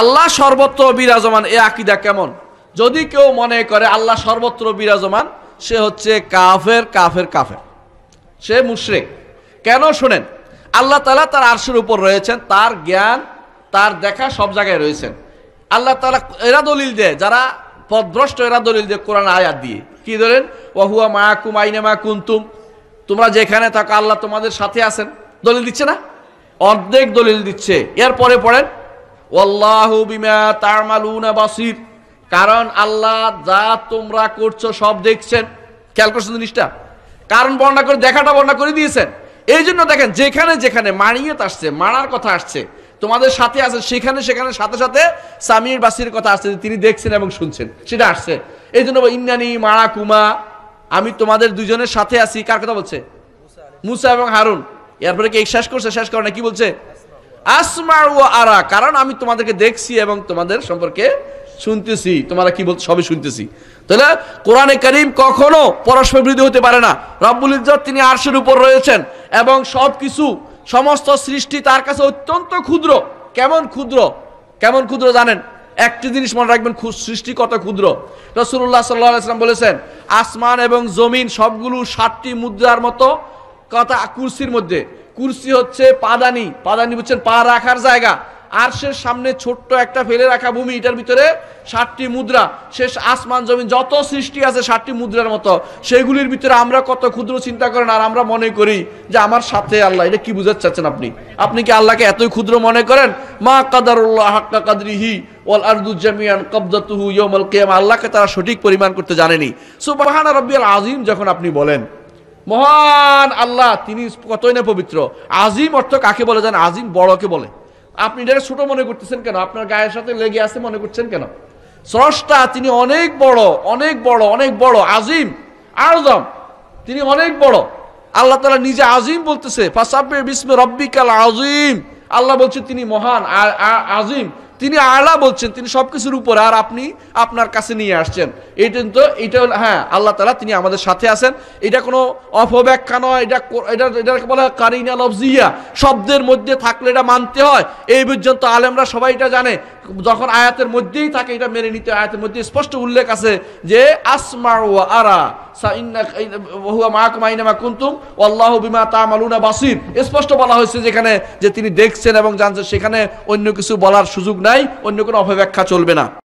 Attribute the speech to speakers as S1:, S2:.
S1: আল্লাহ সর্বত্র বিরাজমান এ আকিদা কেমন যদি কেউ মনে করে আল্লাহ সর্বত্র বিরাজমান সে হচ্ছে কাফের কাফের কাফের সে মুশরেক কেন শোনেন আল্লাহ তালা তার আরশের উপর রয়েছেন তার জ্ঞান তার দেখা সব জায়গায় রয়েছেন আল্লাহ তালা এরা দলিল দেয় যারা পদভ্রষ্ট এরা দলিল দেয় কোরআন আয়াত দিয়ে কি ধরেন ওহুয়া মা কুম আইনে মা কুন্তুম তোমরা যেখানে থাকো আল্লাহ তোমাদের সাথে আছেন দলিল দিচ্ছে না অর্ধেক দলিল দিচ্ছে এরপরে পড়েন ওল্লাহ বিমা তারমালুনা বাসির কারণ আল্লাহ যা তোমরা করছো সব দেখছেন খেয়াল করছো জিনিসটা কারণ বর্ণনা করে দেখাটা বর্ণনা করে দিয়েছেন এই জন্য দেখেন যেখানে যেখানে মানিয়ত আসছে মারার কথা আসছে তোমাদের সাথে আছে সেখানে সেখানে সাথে সাথে সামির বাসির কথা আসছে তিনি দেখছেন এবং শুনছেন সেটা আসছে এই জন্য ইন্নানি মারা কুমা আমি তোমাদের দুজনের সাথে আছি কার কথা বলছে মুসা এবং হারুন এরপরে কি শেষ করছে শেষ করে না কি বলছে আসমার ও আরা কারণ আমি তোমাদেরকে দেখছি এবং তোমাদের সম্পর্কে শুনতেছি তোমরা কি বলছো সবই শুনতেছি তাহলে কোরআনে করিম কখনো পরস্পর বৃদ্ধি হতে পারে না রব্বুল ইজ্জত তিনি আর্শের উপর রয়েছেন এবং সব কিছু সমস্ত সৃষ্টি তার কাছে অত্যন্ত ক্ষুদ্র কেমন ক্ষুদ্র কেমন ক্ষুদ্র জানেন একটি জিনিস মনে রাখবেন সৃষ্টি কত ক্ষুদ্র রসুল্লাহ সাল্লাম বলেছেন আসমান এবং জমিন সবগুলো ষাটটি মুদ্রার মতো কথা কুরসির মধ্যে কুরসি হচ্ছে পাদানি পাদানি বুঝছেন পা রাখার জায়গা আরশের সামনে ছোট্ট একটা ফেলে রাখা ভূমি এটার ভিতরে ষাটটি মুদ্রা শেষ আসমান জমিন যত সৃষ্টি আছে ষাটটি মুদ্রার মতো সেগুলির ভিতরে আমরা কত ক্ষুদ্র চিন্তা করেন আর আমরা মনে করি যে আমার সাথে আল্লাহ এটা কি বুঝাতে চাচ্ছেন আপনি আপনি কি আল্লাহকে এতই ক্ষুদ্র মনে করেন মা কাদারুল্লাহ হাক্কা কাদরিহি ওয়াল আরদু জামিয়ান কবদাতুহু কিয়ামা আল্লাহকে তারা সঠিক পরিমাণ করতে জানেনি সুবহান রাব্বিয়াল আজিম যখন আপনি বলেন মহান আল্লাহ তিনি কতই না পবিত্র আজিম অর্থ কাকে বলে যান আজিম বড়কে বলে আপনি এটাকে ছোট মনে করতেছেন কেন আপনার গায়ের সাথে লেগে আছে মনে করছেন কেন স্রষ্টা তিনি অনেক বড় অনেক বড় অনেক বড় আজিম আরদম তিনি অনেক বড় আল্লাহ তালা নিজে আজিম বলতেছে ফাসাব্বে বিসমে রব্বিকাল আজিম আল্লাহ বলছে তিনি মহান আজিম তিনি আলা বলছেন তিনি সব কিছুর উপরে আর আপনি আপনার কাছে নিয়ে আসছেন এটা তো এটা হ্যাঁ আল্লাহ তালা তিনি আমাদের সাথে আছেন এটা কোনো অপব্যাখ্যা নয় এটা এটা এটাকে বলা হয় কারিনা লফজিয়া শব্দের মধ্যে থাকলে এটা মানতে হয় এই পর্যন্ত আলেমরা সবাই এটা জানে যখন আয়াতের মধ্যেই থাকে এটা মেনে নিতে আয়াতের মধ্যে স্পষ্ট উল্লেখ আছে যে আসমার ওয়া আরা আল্লাহ বিমা স্পষ্ট বলা হয়েছে যেখানে যে তিনি দেখছেন এবং জানছেন সেখানে অন্য কিছু বলার সুযোগ নাই অন্য কোনো অপব্যাখ্যা চলবে না